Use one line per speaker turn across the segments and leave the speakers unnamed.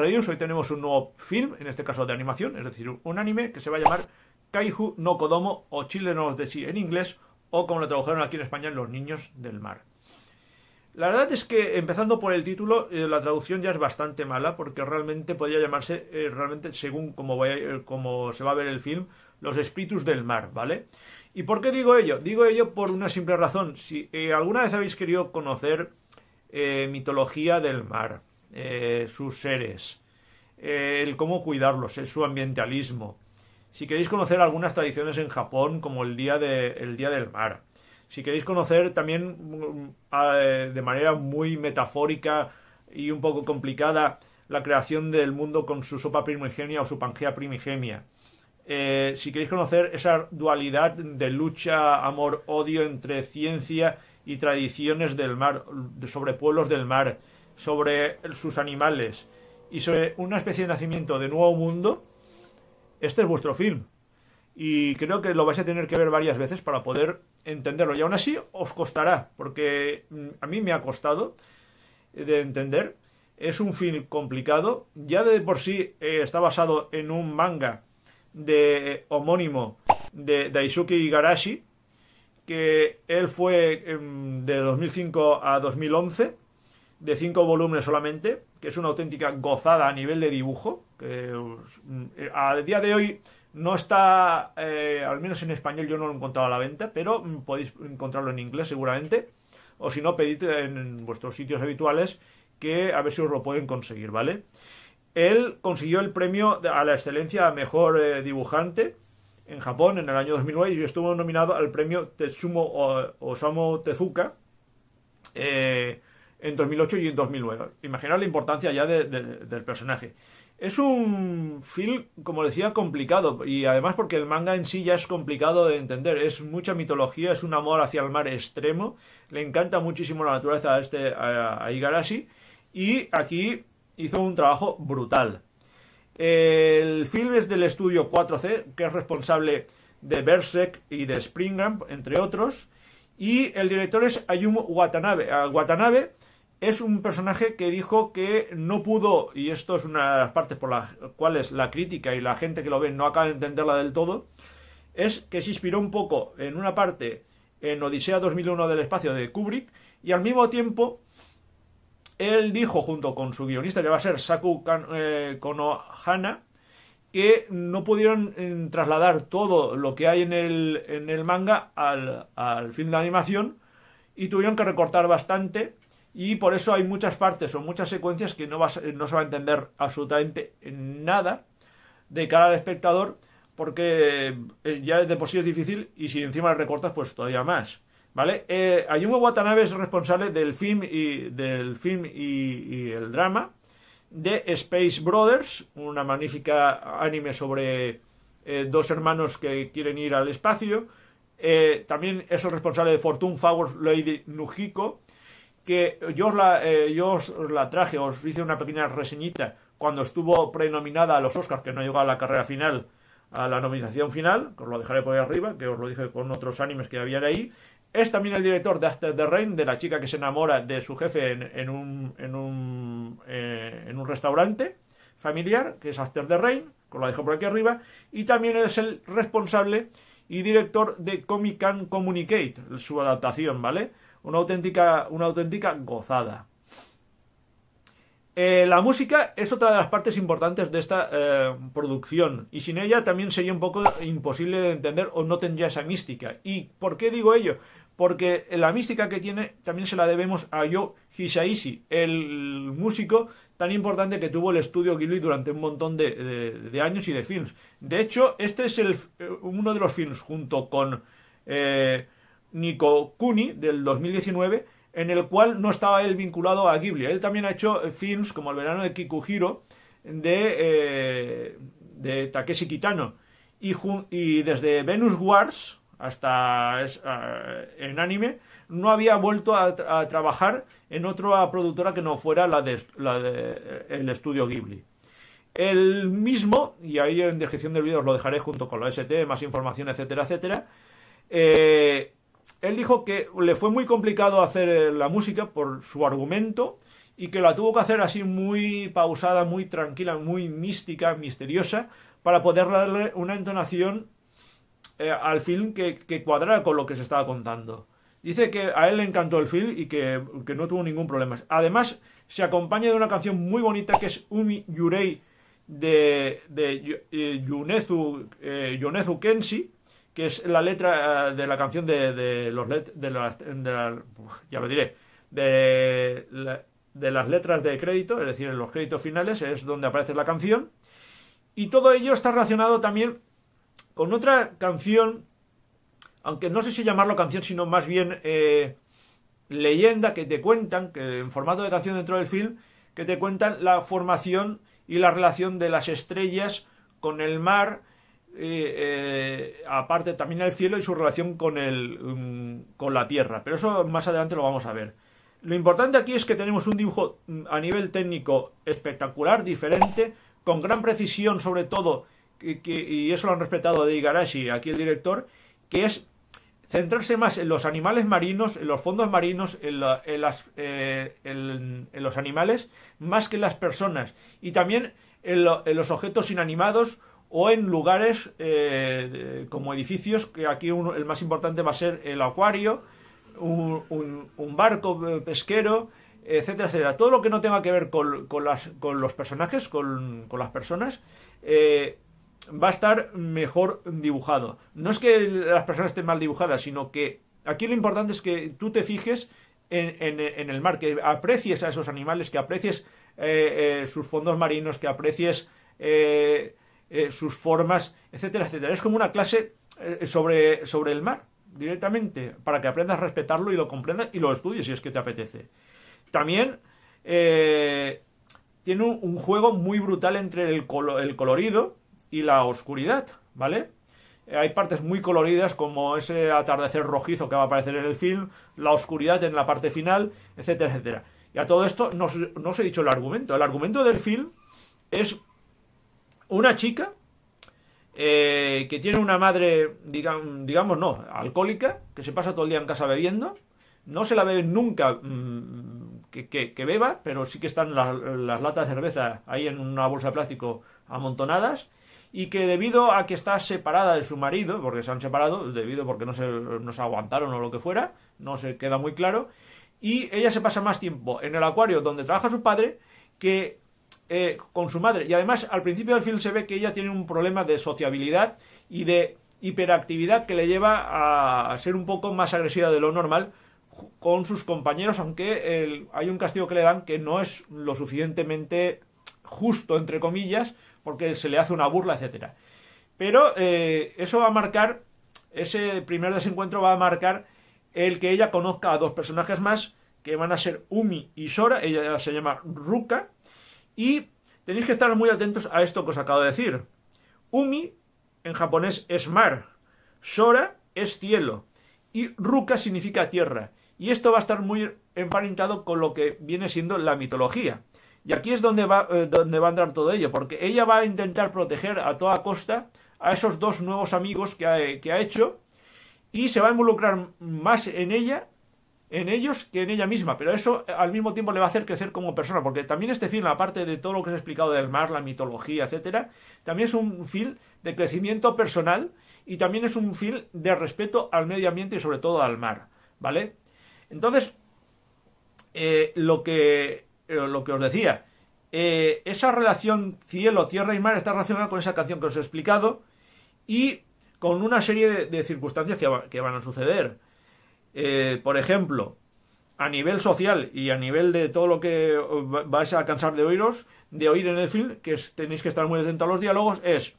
hoy tenemos un nuevo film, en este caso de animación, es decir, un anime que se va a llamar Kaiju no Kodomo o Children of the Sea en inglés, o como lo tradujeron aquí en España, Los Niños del Mar. La verdad es que, empezando por el título, eh, la traducción ya es bastante mala, porque realmente podría llamarse, eh, realmente, según como, eh, como se va a ver el film, Los Espíritus del Mar, ¿vale? ¿Y por qué digo ello? Digo ello por una simple razón. Si alguna vez habéis querido conocer mitología del mar, eh, sus seres, eh, el cómo cuidarlos, es su ambientalismo. Si queréis conocer algunas tradiciones en Japón, como el Día, día del Mar. Si queréis conocer también mm, eh, de manera muy metafórica y un poco complicada la creación del mundo con su sopa primigenia o su pangea primigenia. si queréis conocer esa dualidad de lucha, amor, odio entre ciencia y tradiciones del mar, sobre pueblos del mar, sobre sus animales y sobre una especie de nacimiento de nuevo mundo, este es vuestro film. Y creo que lo vais a tener que ver varias veces para poder entenderlo. Y aún así os costará, porque mm, a mí me ha costado de entender. Es un film complicado. Ya de por sí eh, está basado en un manga de homónimo de Daisuke Igarashi, que él fue em, de 2005 a 2011 de cinco volúmenes solamente, que es una auténtica gozada a nivel de dibujo, que eh, a día de hoy no está, eh, al menos en español yo no lo he encontrado a la venta, pero mm, podéis encontrarlo en inglés seguramente, o si no, pedid en vuestros sitios habituales que a ver si os lo pueden conseguir, ¿vale? Él consiguió el premio a la excelencia a mejor eh, dibujante en Japón en el año 2009 y estuvo nominado al premio Tetsumo Osamu Tezuka. Eh, en 2008 y en 2009. Imaginar la importancia ya del personaje. Es un film, como decía, complicado. Y además porque el manga en sí ya es complicado de entender. Es mucha mitología, es un amor hacia el mar extremo. Le encanta muchísimo la naturaleza a, este, a, Igarashi. Y aquí hizo un trabajo brutal. El film es del estudio 4C, que es responsable de Berserk y de Springram, entre otros. Y el director es Ayumu Watanabe. Watanabe es un personaje que dijo que no pudo, y esto es una de las partes por las cuales la crítica y la gente que lo ve no acaba de entenderla del todo, es que se inspiró un poco en una parte en Odisea 2001 del espacio de Kubrick, y al mismo tiempo él dijo junto con su guionista, que va a ser Saku eh, Konohana, que no pudieron mm, trasladar todo lo que hay en el, en el manga al, al film de animación y tuvieron que recortar bastante y por eso hay muchas partes o muchas secuencias que no, eh, no se va a entender absolutamente nada de cara al espectador, porque eh, eh, ya de por sí es difícil y si encima recortas, pues todavía más. ¿Vale? Eh, Ayumu Watanabe es responsable del film y, del film y, el drama de Space Brothers, una magnífica anime sobre dos hermanos que quieren ir al espacio. también es el responsable de Fortune favor Lady Nujiko, que eh, yo os la, traje, os hice una pequeña reseñita cuando estuvo prenominada a los Oscars, que no llegó a la carrera final, a la nominación final, que os lo dejaré por ahí arriba, que os lo dije con otros animes que había ahí. Es también el director de After the Rain, de la chica que se enamora de su jefe en, en un, en, un, eh, en un restaurante familiar, que es After the Rain, que os lo dejo por aquí arriba. Y también es el responsable y director de Comic Can Communicate, su adaptación, ¿vale? Una auténtica, una auténtica gozada. Eh, la música es otra de las partes importantes de esta eh, producción y sin ella también sería un poco imposible de entender o no tendría esa mística. ¿Y por qué digo ello? Porque la mística que tiene también se la debemos a Yo Hisaishi, el músico tan importante que tuvo el estudio Ghibli durante un montón de, años y de films. De hecho, este es eh, uno de los films junto con... Nico Kuni del 2019, en el cual no estaba él vinculado a Ghibli. Él también ha hecho eh, films como El verano de Kikuhiro de, eh, de Takeshi Kitano. Y, desde Venus Wars hasta en anime no había vuelto a, trabajar en otra productora que no fuera la de, eh, el estudio Ghibli. El mismo, y ahí en descripción del vídeo os lo dejaré junto con la ST, más información, etcétera, etcétera, él dijo que le fue muy complicado hacer eh, la música por su argumento y que la tuvo que hacer así muy pausada, muy tranquila, muy mística, misteriosa, para poder darle una entonación eh, al film que, que, cuadrara con lo que se estaba contando. Dice que a él le encantó el film y que, no tuvo ningún problema. Además, se acompaña de una canción muy bonita que es Umi Yurei de, de Yonezu, eh, Kenshi, que es la letra eh, de la canción de, los de, las, ya diré de, de, las letras de crédito es decir en los créditos finales es donde aparece la canción y todo ello está relacionado también con otra canción aunque no sé si llamarlo canción sino más bien eh, leyenda que te cuentan que en formato de canción dentro del film que te cuentan la formación y la relación de las estrellas con el mar eh, aparte también el cielo y su relación con, el, mm, con la tierra. Pero eso más adelante lo vamos a ver. Lo importante aquí es que tenemos un dibujo mm, a nivel técnico espectacular, diferente, con gran precisión sobre todo, y eso lo han respetado de Igarashi, aquí el director, que es centrarse más en los animales marinos, en los fondos marinos, en, eh, los animales, más que en las personas. Y también en, los objetos inanimados o en lugares eh, como edificios, que aquí el más importante va a ser el acuario, un, barco eh, pesquero, etcétera, etcétera. Todo lo que no tenga que ver con, las, con los personajes, con, las personas, eh, va a estar mejor dibujado. No es que las personas estén mal dibujadas, sino que aquí lo importante es que tú te fijes en, el mar, que aprecies a esos animales, que aprecies sus fondos marinos, que aprecies... Eh, sus formas, etcétera, etcétera. Es como una clase eh, sobre, sobre el mar, directamente, para que aprendas a respetarlo y lo comprendas y lo estudies si es que te apetece. También eh, tiene un, juego muy brutal entre el, el colorido y la oscuridad, ¿vale? hay partes muy coloridas como ese atardecer rojizo que va a aparecer en el film, la oscuridad en la parte final, etcétera, etcétera. Y a todo esto no, no os he dicho el argumento. El argumento del film es una chica eh, que tiene una madre, digamos, no, alcohólica, que se pasa todo el día en casa bebiendo, no se la bebe nunca mm, que, beba, pero sí que están las, latas de cerveza ahí en una bolsa de plástico amontonadas, y que debido a que está separada de su marido, porque se han separado, debido porque no se, no se aguantaron o lo que fuera, no se queda muy claro, y ella se pasa más tiempo en el acuario donde trabaja su padre que eh, con su madre. Y además, al principio del film se ve que ella tiene un problema de sociabilidad y de hiperactividad que le lleva a ser un poco más agresiva de lo normal con sus compañeros, aunque hay un castigo que le dan que no es lo suficientemente justo, entre comillas, porque se le hace una burla, etcétera. Pero eh, eso va a marcar, ese primer desencuentro va a marcar el que ella conozca a dos personajes más, que van a ser Umi y Sora, ella se llama Ruka, y tenéis que estar muy atentos a esto que os acabo de decir. Umi en japonés es mar, Sora es cielo y Ruka significa tierra. Y esto va a estar muy emparentado con lo que viene siendo la mitología. Y aquí es donde va, eh, donde va a entrar todo ello, porque ella va a intentar proteger a toda costa a esos dos nuevos amigos que ha eh, hecho y se va a involucrar más en ella en ellos que en ella misma, pero eso eh, al mismo tiempo le va a hacer crecer como persona, porque también este film, aparte de todo lo que se ha explicado del mar, la mitología, etcétera, también es un film de crecimiento personal y también es un film de respeto al medio ambiente y sobre todo al mar, ¿vale? Entonces, eh, lo, que, eh, lo que os decía, esa relación cielo, tierra y mar está relacionada con esa canción que os he explicado y con una serie de, circunstancias que van a suceder. Eh, por ejemplo, a nivel social y a nivel de todo lo que vais a cansar de oíros, de oír en el film, que tenéis que estar muy atentos a los diálogos, es,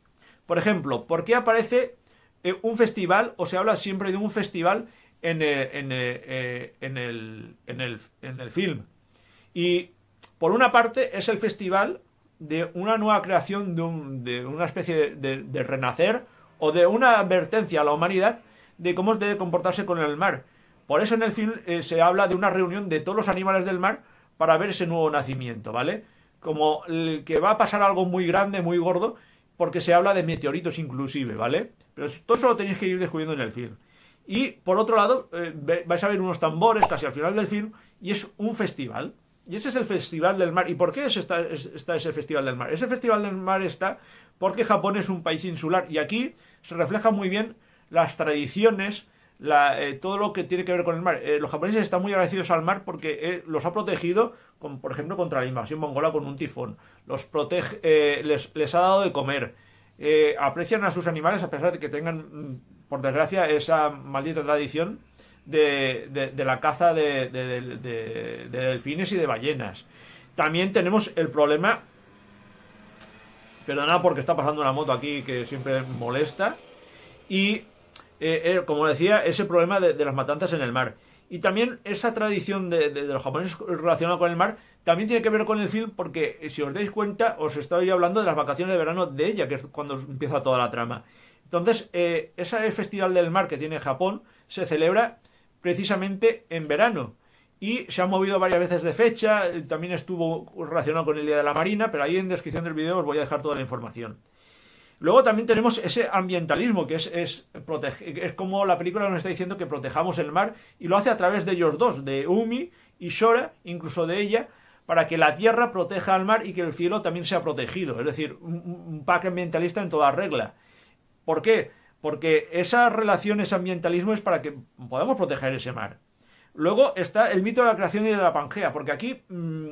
por ejemplo, ¿por qué aparece eh, un festival o se habla siempre de un festival en, eh, en, el, en, el, en el film? Y, por una parte, es el festival de una nueva creación, de, una especie de renacer o de una advertencia a la humanidad de cómo debe comportarse con el mar por eso en el film eh, se habla de una reunión de todos los animales del mar para ver ese nuevo nacimiento, ¿vale? Como el que va a pasar algo muy grande, muy gordo, porque se habla de meteoritos inclusive, ¿vale? Pero todo eso lo tenéis que ir descubriendo en el film. Y por otro lado, eh, vais a ver unos tambores casi al final del film y es un festival. Y ese es el Festival del Mar. ¿Y por qué está, ese Festival del Mar? Ese Festival del Mar está porque Japón es un país insular y aquí se refleja muy bien las tradiciones eh, todo lo que tiene que ver con el mar. Eh, los japoneses están muy agradecidos al mar porque eh, los ha protegido, por ejemplo, contra la invasión mongola con un tifón. Los protege, les, les, ha dado de comer. aprecian a sus animales a pesar de que tengan, mm, por desgracia, esa maldita tradición de, la caza de, de, delfines y de ballenas. También tenemos el problema... Perdona porque está pasando una moto aquí que siempre molesta. Y eh, eh, como decía, ese problema de, las matanzas en el mar. Y también esa tradición de, los japoneses relacionada con el mar también tiene que ver con el film porque, eh, si os dais cuenta, os estoy hablando de las vacaciones de verano de ella, que es cuando empieza toda la trama. Entonces, ese festival del mar que tiene Japón se celebra precisamente en verano. Y se ha movido varias veces de fecha, también estuvo relacionado con el Día de la Marina, pero ahí en descripción del video os voy a dejar toda la información. Luego también tenemos ese ambientalismo, que es, es, como la película nos está diciendo que protejamos el mar, y lo hace a través de ellos dos, de Umi y Shora, incluso de ella, para que la tierra proteja al mar y que el cielo también sea protegido. Es decir, un, pack ambientalista en toda regla. ¿Por qué? Porque esa relación, ese ambientalismo es para que podamos proteger ese mar. Luego está el mito de la creación y de la Pangea, porque aquí... Mm,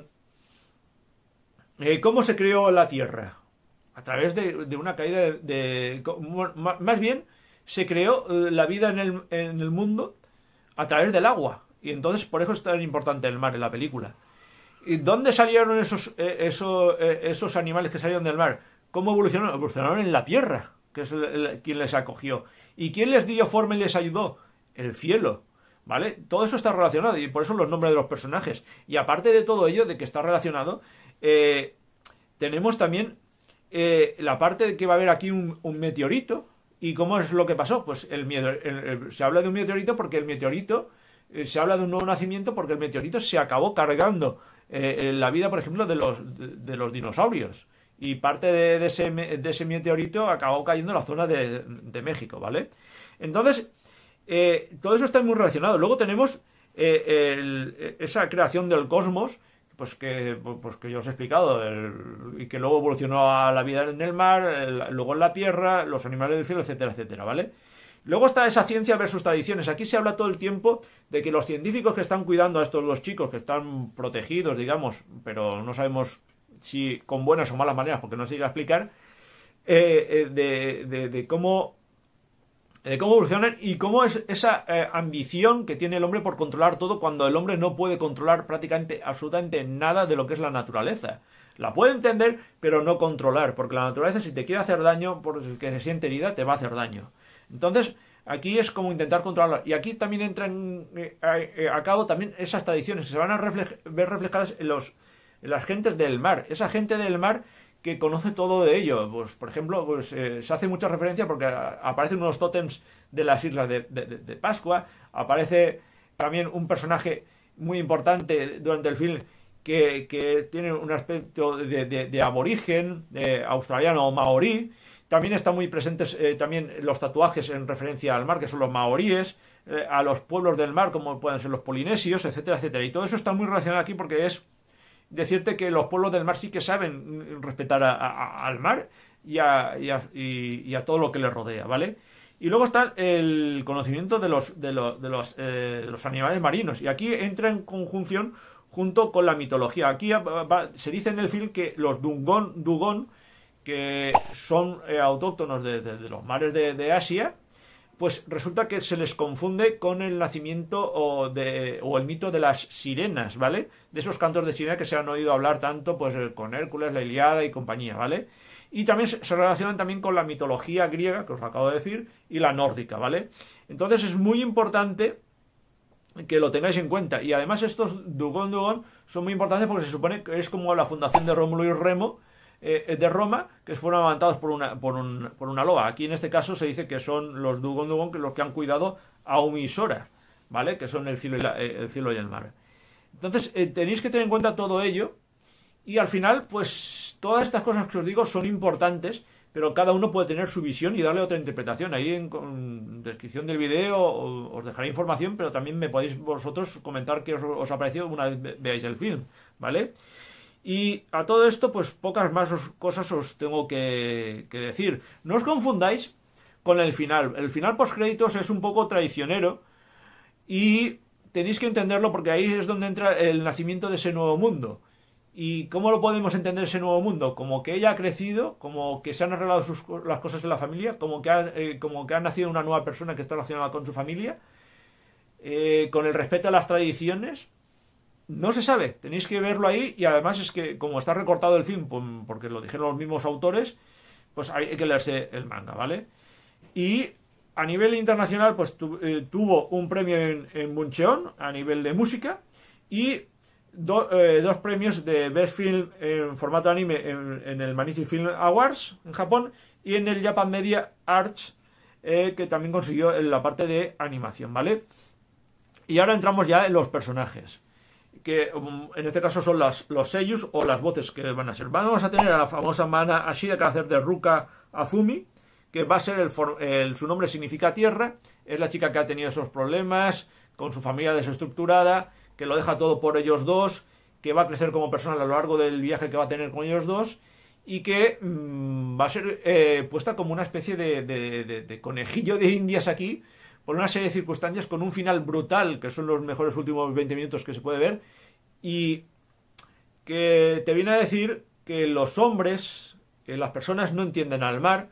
eh, ¿Cómo se creó la Tierra? a través de, una caída de, Más bien, se creó eh, la vida en el, en el mundo a través del agua. Y entonces por eso es tan importante el mar en la película. ¿Y dónde salieron esos, eh, eh, esos, animales que salieron del mar? ¿Cómo evolucionaron? Evolucionaron en la tierra, que es quien les acogió. ¿Y quién les dio forma y les ayudó? El cielo. ¿Vale? Todo eso está relacionado y por eso los nombres de los personajes. Y aparte de todo ello, de que está relacionado, tenemos también eh, la parte de que va a haber aquí un, meteorito. ¿Y cómo es lo que pasó? Pues el, se habla de un meteorito porque el meteorito, eh, se habla de un nuevo nacimiento porque el meteorito se acabó cargando eh, la vida, por ejemplo, de los, de, los dinosaurios. Y parte de, ese, de ese meteorito acabó cayendo en la zona de, México, ¿vale? Entonces, todo eso está muy relacionado. Luego tenemos esa creación del cosmos pues, pues, pues que, yo os he explicado, y que luego evolucionó a la vida en el mar, luego en la tierra, los animales del cielo, etcétera, etcétera, ¿vale? Luego está esa ciencia versus tradiciones. Aquí se habla todo el tiempo de que los científicos que están cuidando a estos dos chicos, que están protegidos, digamos, pero no sabemos si con buenas o malas maneras, porque no se llega a explicar, eh, eh, de cómo de cómo evolucionan y cómo es esa eh, ambición que tiene el hombre por controlar todo cuando el hombre no puede controlar prácticamente absolutamente nada de lo que es la naturaleza. La puede entender, pero no controlar, porque la naturaleza si te quiere hacer daño, porque se siente herida, te va a hacer daño. Entonces, aquí es como intentar controlarla. Y aquí también entran eh, eh, a cabo también esas tradiciones que se van a ver reflejadas en las gentes del mar. Esa gente del mar que conoce todo de ello. Pues, por ejemplo, pues, eh, se hace mucha referencia porque aparecen unos tótems de las islas de, Pascua, aparece también un personaje muy importante durante el film que, tiene un aspecto de, de aborigen, eh, australiano o maorí. También están muy presentes eh, también los tatuajes en referencia al mar, que son los maoríes, a los pueblos del mar, como pueden ser los polinesios, etcétera, etcétera. Y todo eso está muy relacionado aquí porque es decirte que los pueblos del mar sí que saben mm, respetar al mar y a, todo lo que les rodea, ¿vale? Y luego está el conocimiento de los, de eh, animales marinos. Y aquí entra en conjunción junto con la mitología. Aquí se dice en el film que los Dungon que son eh, autóctonos de, los mares de Asia, pues resulta que se les confunde con el nacimiento o, el mito de las sirenas, ¿vale? De esos cantos de sirena que se han oído hablar tanto, pues eh, con Hércules, la Iliada y compañía, ¿vale? Y también se relacionan también con la mitología griega, que os acabo de decir, y la nórdica, ¿vale? Entonces es muy importante que lo tengáis en cuenta. Y además estos Dugon Dugon son muy importantes porque se supone que es como la fundación de Rómulo y Remo, eh, eh, de Roma que fueron levantados por una, por, un, por, una loa. Aquí en este caso se dice que son los Dugon Dugon que los que han cuidado a Umisora, ¿vale? Que son el cielo y, eh, el, y el mar. Entonces tenéis que tener en cuenta todo ello y al final, pues todas estas cosas que os digo son importantes, pero cada uno puede tener su visión y darle otra interpretación. Ahí en, descripción del video os dejaré información, pero también me podéis vosotros comentar qué os ha parecido una vez veáis el film, ¿vale? Y a todo esto, pues pocas más cosas os tengo que, decir. No os confundáis con el final. El final post es un poco traicionero y tenéis que entenderlo porque ahí es donde entra el nacimiento de ese nuevo mundo. ¿Y cómo lo podemos entender ese nuevo mundo? Como que ella ha crecido, como que se han arreglado las cosas en la familia, como que, ha, eh, como que ha nacido una nueva persona que está relacionada con su familia, eh, con el respeto a las tradiciones, no se sabe, tenéis que verlo ahí y además es que como está recortado el film, porque lo dijeron los mismos autores, pues hay que leerse el manga, ¿vale? Y a nivel internacional, pues eh, tuvo un premio en, en Muncheon a nivel de música y eh, dos premios de Best Film en formato anime en, el Manichi Film Awards en Japón y en el Japan Media Arts, eh, que también consiguió en la parte de animación, ¿vale? Y ahora entramos ya en los personajes que um, en este caso son los sellos o las voces que van a ser. Vamos a tener a la famosa mana Ashida que va de Ruka Azumi, que va a ser el, su nombre significa tierra, es la chica que ha tenido esos problemas con su familia desestructurada, que lo deja todo por ellos dos, que va a crecer como persona a lo largo del viaje que va a tener con ellos dos y que mm, va a ser eh, puesta como una especie de conejillo de indias aquí por una serie de circunstancias con un final brutal, que son los mejores últimos 20 minutos que se puede ver, y que te viene a decir que los hombres, eh, las personas no entienden al mar,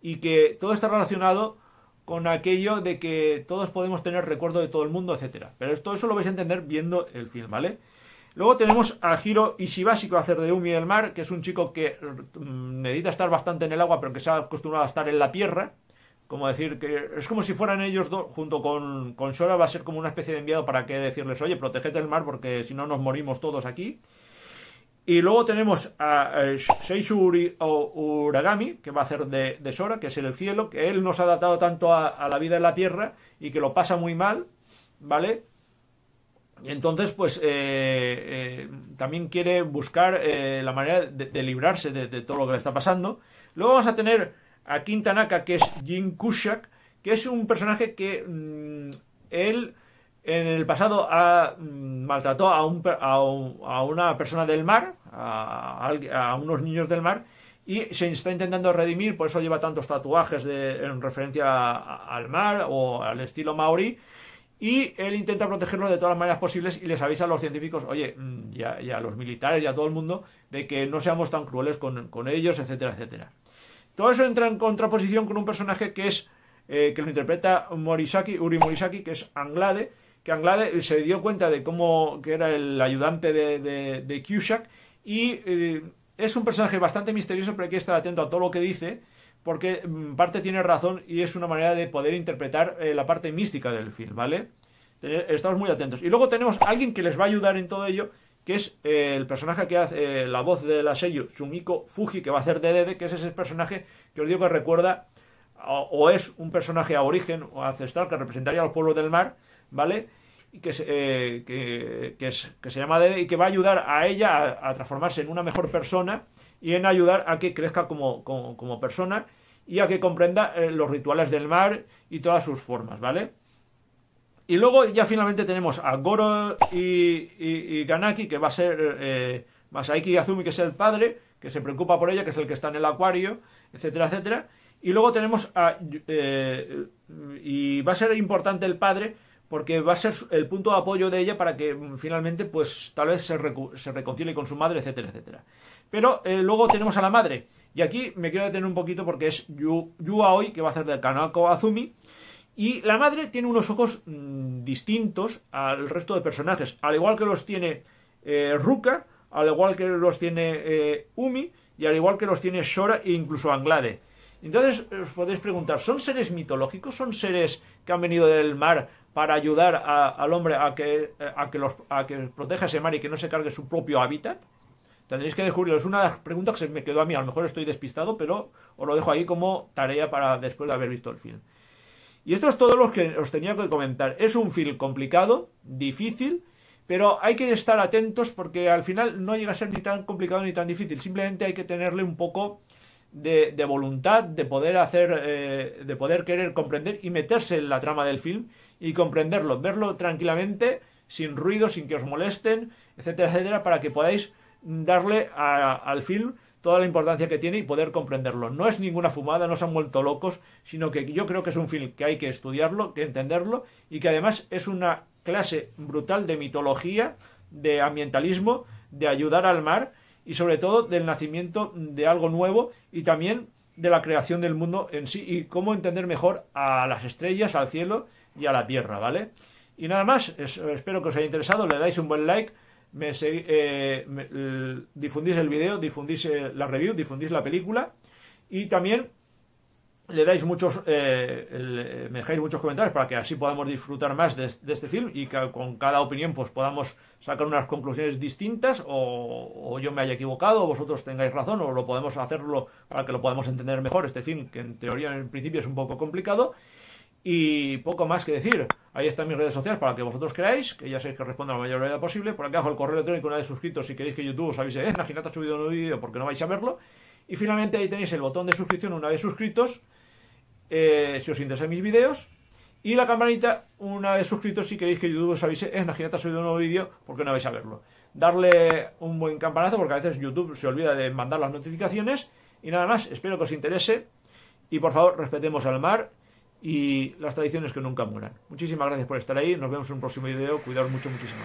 y que todo está relacionado con aquello de que todos podemos tener recuerdo de todo el mundo, etcétera. Pero todo eso lo vais a entender viendo el film, ¿vale? Luego tenemos a Hiro Ishibashi que va a hacer de Umi el mar, que es un chico que mm, necesita estar bastante en el agua, pero que se ha acostumbrado a estar en la tierra como decir que es como si fueran ellos dos, junto con, con Sora, va a ser como una especie de enviado para que decirles, oye, protegete el mar porque si no nos morimos todos aquí. Y luego tenemos a, Seishu Uragami, que va a hacer de, Sora, que es el cielo, que él nos ha adaptado tanto a, la vida en la tierra y que lo pasa muy mal, ¿vale? Y entonces, pues, eh, eh, también quiere buscar eh, la manera de, librarse de, de todo lo que le está pasando. Luego vamos a tener a Tanaka, que es Jim Kushak que es un personaje que mm, él en el pasado ha, mm, maltrató a, una persona del mar, a, unos niños del mar, y se está intentando redimir, por eso lleva tantos tatuajes en referencia al mar o al estilo maorí Y él intenta protegerlo de todas las maneras posibles y les avisa a los científicos, oye, mm, y a, los militares y a todo el mundo, de que no seamos tan crueles con ellos, etcétera, etcétera. Todo eso entra en contraposición con un personaje que es eh, que lo interpreta Morisaki, Uri Morisaki, que es Anglade, que Anglade eh, se dio cuenta de cómo que era el ayudante de, de, y eh, es un personaje bastante misterioso, pero hay que estar atento a todo lo que dice, porque en mm, parte tiene razón y es una manera de poder interpretar la parte mística del film, ¿vale? Estamos muy atentos. Y luego tenemos a alguien que les va a ayudar en todo ello, que es eh, el personaje que hace eh, la voz de la sello Sumiko Fuji, que va a hacer de Dede, que es ese personaje que os digo que recuerda o, es un personaje a origen o ancestral que representaría a los pueblos del mar, ¿vale? Y que, eh, que, se llama Dede y que va a ayudar a ella a, transformarse en una mejor persona y en ayudar a que crezca como persona y a que comprenda los rituales del mar y todas sus formas, ¿vale? Y luego ya finalmente tenemos a Goro y, Kanaki, Ganaki, que va a ser eh, y Azumi, que es el padre, que se preocupa por ella, que es el que está en el acuario, etcétera, etcétera. Y luego tenemos a... Eh, y va a ser importante el padre, porque va a ser el punto de apoyo de ella para que mm, finalmente, pues tal vez se, reconcilie con su madre, etcétera, etcétera. Pero eh, luego tenemos a la madre. Y aquí me quiero detener un poquito porque es Yu, que va a ser de Kanako Azumi. Y la madre tiene unos ojos mm, distintos al resto de personajes, al igual que los tiene Ruca, eh, Ruka, al igual que los tiene eh, Umi y al igual que los tiene Shora e incluso Anglade. Entonces os podéis preguntar, ¿son seres mitológicos? ¿Son seres que han venido del mar para ayudar al hombre a que, a, que a proteja ese mar y que no se cargue su propio hábitat? Tendréis que descubrirlo. Es una pregunta que se me quedó a mí. A lo mejor estoy despistado, pero os lo dejo ahí como tarea para después de haber visto el film. Y esto es todo lo que os tenía que comentar. Es un film complicado, difícil, pero hay que estar atentos porque al final no llega a ser ni tan complicado ni tan difícil. Simplemente hay que tenerle un poco de, voluntad, de poder hacer, eh, de poder querer comprender y meterse en la trama del film y comprenderlo, verlo tranquilamente, sin ruido, sin que os molesten, etcétera, etcétera, para que podáis darle al film toda la importancia que tiene y poder comprenderlo. No es ninguna fumada, no se han vuelto locos, sino que yo creo que es un film que hay que estudiarlo, que entenderlo y que además es una clase brutal de mitología, de ambientalismo, de ayudar al mar y sobre todo del nacimiento de algo nuevo y también de la creación del mundo en sí y cómo entender mejor a las estrellas, al cielo y a la tierra, ¿vale? Y nada más, espero que os haya interesado, le dais un buen like me, eh, difundís el vídeo, difundís eh, la review, difundís la película y también le dais muchos, eh, el, eh, me dejáis muchos comentarios para que así podamos disfrutar más de, este film y que con cada opinión pues podamos sacar unas conclusiones distintas o, o, yo me haya equivocado o vosotros tengáis razón o lo podemos hacerlo para que lo podamos entender mejor este film que en teoría en principio es un poco complicado y poco más que decir. Ahí están mis redes sociales para que vosotros creáis, que ya sabéis que respondo a la mayor variedad posible. Por aquí abajo el correo electrónico, una vez suscritos, si queréis que YouTube os avise, una eh, ha subido un nuevo vídeo porque no vais a verlo. Y finalmente ahí tenéis el botón de suscripción una vez suscritos, eh, si os interesan mis vídeos. Y la campanita una vez suscritos, si queréis que YouTube os avise, es eh, Naginata ha subido un nuevo vídeo porque no vais a verlo. Darle un buen campanazo porque a veces YouTube se olvida de mandar las notificaciones. Y nada más, espero que os interese. Y por favor, respetemos al mar y las tradiciones que nunca mueran. Muchísimas gracias por estar ahí, nos vemos en un próximo video, cuidaos mucho, muchísimo.